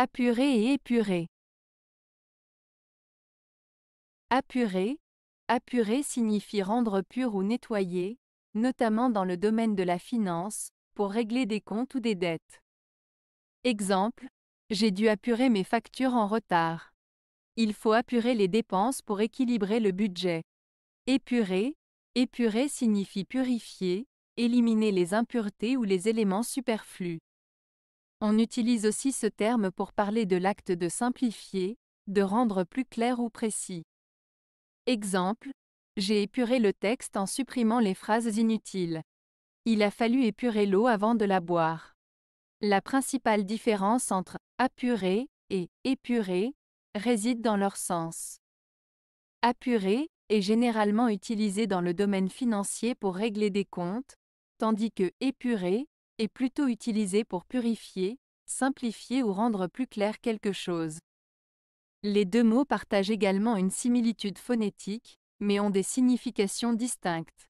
Apurer et épurer. Apurer, apurer signifie rendre pur ou nettoyer, notamment dans le domaine de la finance, pour régler des comptes ou des dettes. Exemple, j'ai dû apurer mes factures en retard. Il faut apurer les dépenses pour équilibrer le budget. Épurer, épurer signifie purifier, éliminer les impuretés ou les éléments superflus. On utilise aussi ce terme pour parler de l'acte de simplifier, de rendre plus clair ou précis. Exemple, j'ai épuré le texte en supprimant les phrases inutiles. Il a fallu épurer l'eau avant de la boire. La principale différence entre apurer et épurer réside dans leur sens. Apurer est généralement utilisé dans le domaine financier pour régler des comptes, tandis que épurer est plutôt utilisé pour purifier, simplifier ou rendre plus clair quelque chose. Les deux mots partagent également une similitude phonétique, mais ont des significations distinctes.